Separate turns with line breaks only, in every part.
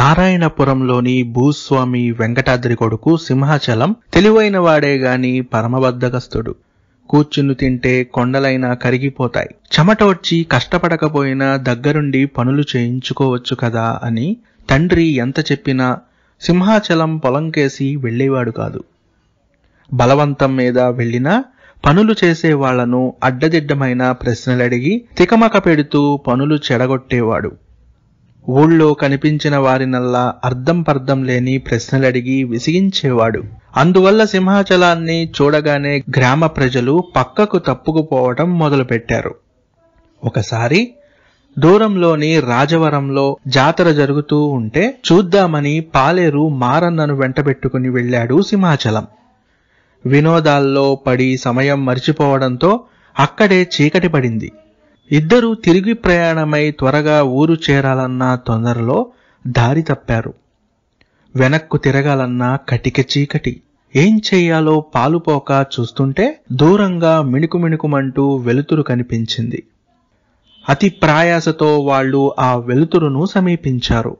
నారాయణపురంలోని భూస్వామి వెంకటాద్రి కొడుకు సింహాచలం తెలివైన వాడే గాని పరమబద్ధకస్తుడు కూర్చుని తింటే కొండలైనా కరిగిపోతాయి చెమట వచ్చి కష్టపడకపోయినా దగ్గరుండి పనులు చేయించుకోవచ్చు కదా అని తండ్రి ఎంత చెప్పినా సింహాచలం పొలంకేసి వెళ్ళేవాడు కాదు బలవంతం మీద వెళ్ళినా పనులు చేసే వాళ్లను అడ్డదిడ్డమైన ప్రశ్నలడిగి తికమక పెడుతూ పనులు చెడగొట్టేవాడు ఊళ్ళో కనిపించిన వారినల్లా అర్థం పర్థం లేని ప్రశ్నలడిగి విసిగించేవాడు అందువల్ల సింహాచలాన్ని చూడగానే గ్రామ ప్రజలు పక్కకు తప్పుకుపోవటం మొదలుపెట్టారు ఒకసారి దూరంలోని రాజవరంలో జాతర జరుగుతూ ఉంటే చూద్దామని పాలేరు మారన్నను వెంటబెట్టుకుని వెళ్ళాడు సింహాచలం వినోదాల్లో పడి సమయం మరిచిపోవడంతో అక్కడే చీకటి పడింది ఇద్దరూ తిరిగి ప్రయాణమై త్వరగా ఊరు చేరాలన్న తొందరలో దారి తప్పారు వెనక్కు తిరగాలన్నా కటిక చీకటి ఏం చెయ్యాలో పాలుపోక చూస్తుంటే దూరంగా మిణుకు మిణుకుమంటూ వెలుతురు కనిపించింది అతి ప్రాయాసతో వాళ్ళు ఆ వెలుతురును సమీపించారు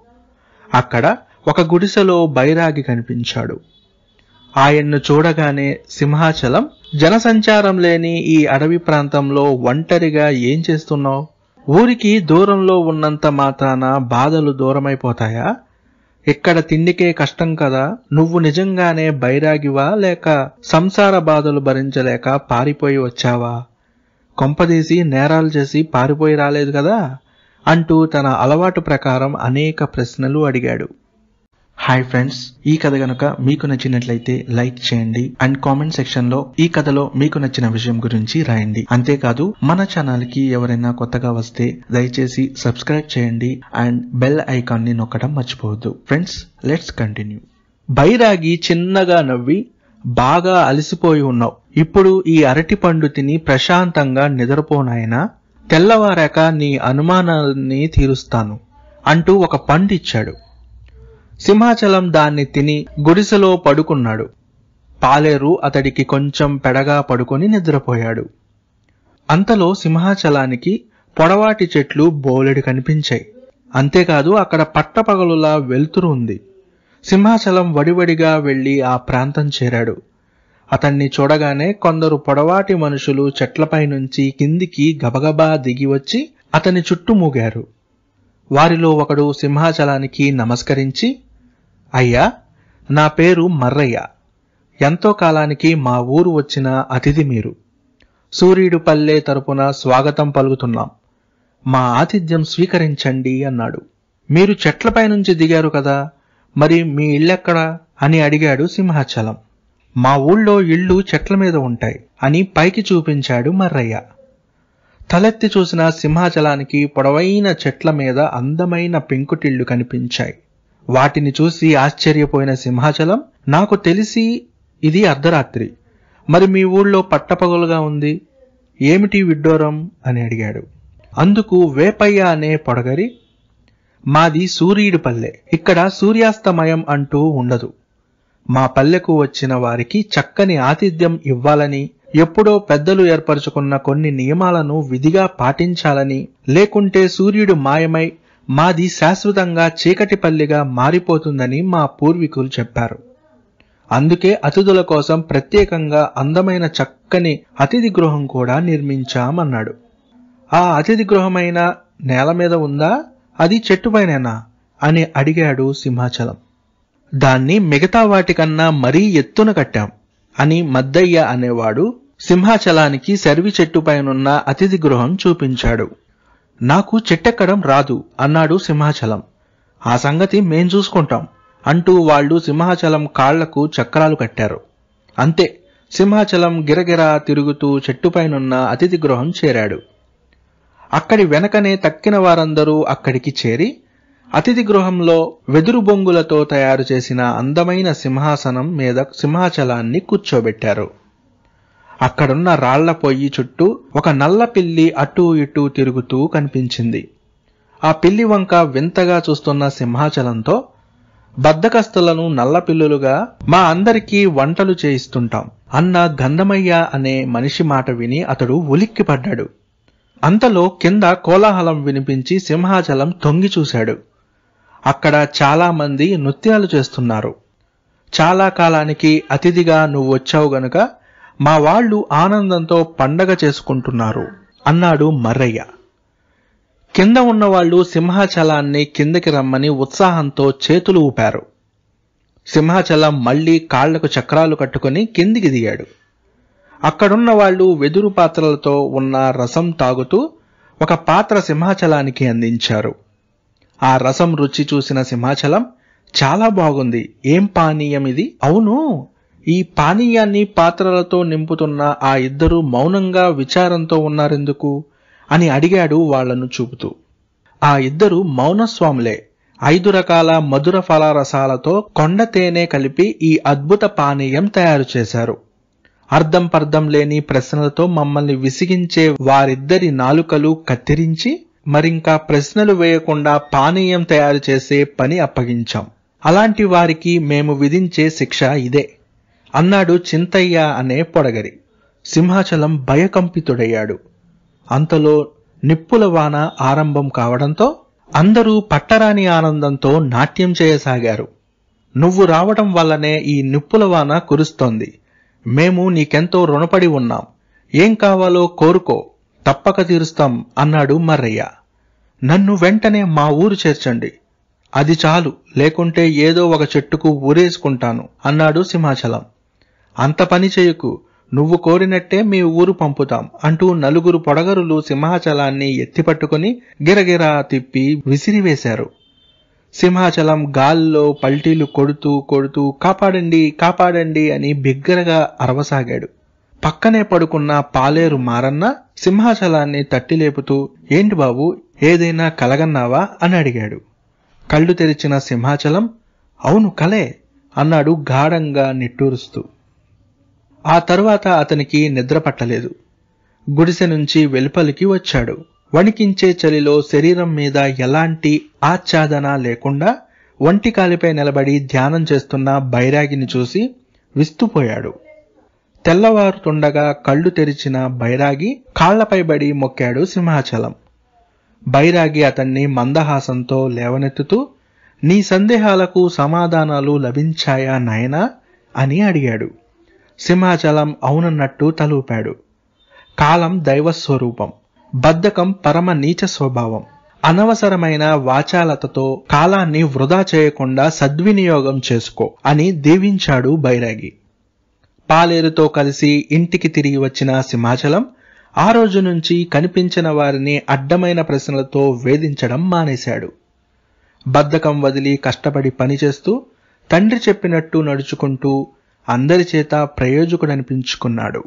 అక్కడ ఒక గుడిసెలో బైరాగి కనిపించాడు ఆయన్ను చూడగానే సింహాచలం జనసంచారం లేని ఈ అడవి ప్రాంతంలో ఒంటరిగా ఏం చేస్తున్నావు ఊరికి దూరంలో ఉన్నంత మాత్రాన బాధలు దూరమైపోతాయా ఇక్కడ తిండికే కష్టం కదా నువ్వు నిజంగానే బైరాగివా లేక సంసార బాధలు భరించలేక పారిపోయి వచ్చావా కొంపదీసి నేరాలు చేసి పారిపోయి రాలేదు కదా అంటూ తన అలవాటు ప్రకారం అనేక ప్రశ్నలు అడిగాడు హాయ్ ఫ్రెండ్స్ ఈ కథ గనుక మీకు నచ్చినట్లయితే లైక్ చేయండి అండ్ కామెంట్ సెక్షన్ లో ఈ కథలో మీకు నచ్చిన విషయం గురించి రాయండి అంతేకాదు మన ఛానల్ కి ఎవరైనా కొత్తగా వస్తే దయచేసి సబ్స్క్రైబ్ చేయండి అండ్ బెల్ ఐకాన్ ని నొక్కడం మర్చిపోవద్దు ఫ్రెండ్స్ లెట్స్ కంటిన్యూ బైరాగి చిన్నగా నవ్వి బాగా అలసిపోయి ఉన్నావు ఇప్పుడు ఈ అరటి పండు తిని ప్రశాంతంగా నిద్రపోనాయనా తెల్లవారాక నీ అనుమానాల్ని తీరుస్తాను అంటూ ఒక పండు ఇచ్చాడు సింహాచలం దాన్ని తిని గుడిసెలో పడుకున్నాడు పాలేరు అతడికి కొంచెం పెడగా పడుకొని నిద్రపోయాడు అంతలో సింహాచలానికి పొడవాటి చెట్లు బోలెడు కనిపించాయి అంతేకాదు అక్కడ పట్టపగలులా వెలుతురు ఉంది సింహాచలం వడివడిగా వెళ్లి ఆ ప్రాంతం చేరాడు అతన్ని చూడగానే కొందరు పొడవాటి మనుషులు చెట్లపై నుంచి కిందికి గబగబా దిగి వచ్చి అతని చుట్టూ మూగారు వారిలో ఒకడు సింహాచలానికి నమస్కరించి అయ్యా నా పేరు మర్రయ్య ఎంతో కాలానికి మా ఊరు వచ్చిన అతిథి మీరు సూర్యుడు పల్లె తరపున స్వాగతం పలుకుతున్నాం మా ఆతిథ్యం స్వీకరించండి అన్నాడు మీరు చెట్లపై నుంచి దిగారు కదా మరి మీ ఇళ్ళెక్కడ అని అడిగాడు సింహాచలం మా ఊళ్ళో ఇళ్ళు చెట్ల మీద ఉంటాయి అని పైకి చూపించాడు మర్రయ్య తలెత్తి చూసిన సింహాచలానికి పొడవైన చెట్ల మీద అందమైన పెంకుటిళ్ళు కనిపించాయి వాటిని చూసి ఆశ్చర్యపోయిన సింహాచలం నాకు తెలిసి ఇది అర్ధరాత్రి మరి మీ ఊళ్ళో పట్టపగలుగా ఉంది ఏమిటి విడ్డోరం అని అడిగాడు అందుకు వేపయ్య అనే పొడగరి మాది సూర్యుడి పల్లె ఇక్కడ సూర్యాస్తమయం అంటూ ఉండదు మా పల్లెకు వచ్చిన వారికి చక్కని ఆతిథ్యం ఇవ్వాలని ఎప్పుడో పెద్దలు ఏర్పరచుకున్న కొన్ని నియమాలను విధిగా పాటించాలని లేకుంటే సూర్యుడు మాయమై మాది శాశ్వతంగా చీకటిపల్లిగా మారిపోతుందని మా పూర్వీకులు చెప్పారు అందుకే అతిథుల కోసం ప్రత్యేకంగా అందమైన చక్కని అతిథి గృహం కూడా నిర్మించామన్నాడు ఆ అతిథి గృహమైన నేల మీద ఉందా అది చెట్టుపైనేనా అని అడిగాడు సింహాచలం దాన్ని మిగతా వాటికన్నా మరీ ఎత్తున కట్టాం అని మద్దయ్య అనేవాడు సింహాచలానికి చెట్టు చెట్టుపైనున్న అతిథి గృహం చూపించాడు నాకు చెట్టెక్కడం రాదు అన్నాడు సింహాచలం ఆ సంగతి మేం చూసుకుంటాం అంటూ వాళ్ళు సింహాచలం కాళ్లకు చక్రాలు కట్టారు అంతే సింహాచలం గిరగిరా తిరుగుతూ చెట్టుపైనున్న అతిథి గృహం చేరాడు అక్కడి వెనకనే తక్కిన వారందరూ అక్కడికి చేరి అతిథి గృహంలో వెదురు బొంగులతో తయారు చేసిన అందమైన సింహాసనం మీద సింహాచలాన్ని కూర్చోబెట్టారు అక్కడున్న రాళ్ల పొయ్యి చుట్టూ ఒక నల్ల పిల్లి అటూ ఇటూ తిరుగుతూ కనిపించింది ఆ పిల్లి వంక వింతగా చూస్తున్న సింహాచలంతో బద్దకస్తులను నల్లపిల్లులుగా మా అందరికీ వంటలు చేయిస్తుంటాం అన్న గంధమయ్య అనే మనిషి మాట విని అతడు ఉలిక్కిపడ్డాడు అంతలో కింద కోలాహలం వినిపించి సింహాచలం తొంగి చూశాడు అక్కడ చాలామంది నృత్యాలు చేస్తున్నారు చాలా కాలానికి అతిథిగా నువ్వొచ్చావు గనుక మా వాళ్ళు ఆనందంతో పండగ చేసుకుంటున్నారు అన్నాడు మర్రయ్య కింద ఉన్నవాళ్లు సింహాచలాన్ని కిందకి రమ్మని ఉత్సాహంతో చేతులు ఊపారు సింహాచలం మళ్లీ కాళ్లకు చక్రాలు కట్టుకుని కిందికి దిగాడు అక్కడున్న వాళ్ళు వెదురు పాత్రలతో ఉన్న రసం తాగుతూ ఒక పాత్ర సింహాచలానికి అందించారు ఆ రసం రుచి చూసిన సింహాచలం చాలా బాగుంది ఏం పానీయం ఇది అవును ఈ పానీయాన్ని పాత్రలతో నింపుతున్న ఆ ఇద్దరు మౌనంగా విచారంతో ఉన్నారెందుకు అని అడిగాడు వాళ్లను చూపుతూ ఆ ఇద్దరు మౌనస్వాములే ఐదు రకాల మధుర ఫలారసాలతో కొండ తేనె కలిపి ఈ అద్భుత పానీయం తయారు చేశారు అర్థం పర్థం లేని ప్రశ్నలతో మమ్మల్ని విసిగించే వారిద్దరి నాలుకలు కత్తిరించి మరింకా ప్రశ్నలు వేయకుండా పానీయం తయారు చేసే పని అప్పగించాం అలాంటి వారికి మేము విధించే శిక్ష ఇదే అన్నాడు చింతయ్య అనే పొడగరి సింహాచలం భయకంపితుడయ్యాడు అంతలో నిప్పుల వాన ఆరంభం కావడంతో అందరూ పట్టరాని ఆనందంతో నాట్యం చేయసాగారు నువ్వు రావటం వల్లనే ఈ నిప్పుల వాన కురుస్తోంది మేము నీకెంతో రుణపడి ఉన్నాం ఏం కావాలో కోరుకో తప్పక తీరుస్తాం అన్నాడు మర్రయ్య నన్ను వెంటనే మా ఊరు చేర్చండి అది చాలు లేకుంటే ఏదో ఒక చెట్టుకు ఊరేసుకుంటాను అన్నాడు సింహాచలం అంత పని చేయకు నువ్వు కోరినట్టే మీ ఊరు పంపుతాం అంటూ నలుగురు పొడగరులు సింహాచలాన్ని ఎత్తిపట్టుకుని గిరగిరా తిప్పి విసిరివేశారు సింహాచలం గాల్లో పల్టీలు కొడుతూ కొడుతూ కాపాడండి కాపాడండి అని బిగ్గరగా అరవసాగాడు పక్కనే పడుకున్న పాలేరు మారన్న సింహాచలాన్ని తట్టిలేపుతూ ఏంటి బాబు ఏదైనా కలగన్నావా అని అడిగాడు కళ్ళు తెరిచిన సింహాచలం అవును కలే అన్నాడు గాఢంగా నిట్టూరుస్తూ ఆ తరువాత అతనికి నిద్ర పట్టలేదు గుడిసె నుంచి వెలుపలికి వచ్చాడు వణికించే చలిలో శరీరం మీద ఎలాంటి ఆచ్ఛాదన లేకుండా ఒంటి కాలిపై నిలబడి ధ్యానం చేస్తున్న బైరాగిని చూసి విస్తుపోయాడు తెల్లవారుతుండగా కళ్ళు తెరిచిన బైరాగి కాళ్లపై బడి మొక్కాడు సింహాచలం బైరాగి అతన్ని మందహాసంతో లేవనెత్తుతూ నీ సందేహాలకు సమాధానాలు లభించాయా నాయనా అని అడిగాడు సింహాచలం అవునన్నట్టు తలూపాడు కాలం దైవస్వరూపం బద్ధకం పరమ నీచ స్వభావం అనవసరమైన వాచాలతతో కాలాన్ని వృధా చేయకుండా సద్వినియోగం చేసుకో అని దీవించాడు బైరాగి పాలేరుతో కలిసి ఇంటికి తిరిగి వచ్చిన సింహాచలం ఆ రోజు నుంచి కనిపించిన వారిని అడ్డమైన ప్రశ్నలతో వేధించడం మానేశాడు బద్ధకం వదిలి కష్టపడి పనిచేస్తూ తండ్రి చెప్పినట్టు నడుచుకుంటూ అందరి చేత ప్రయోజకుడనిపించుకున్నాడు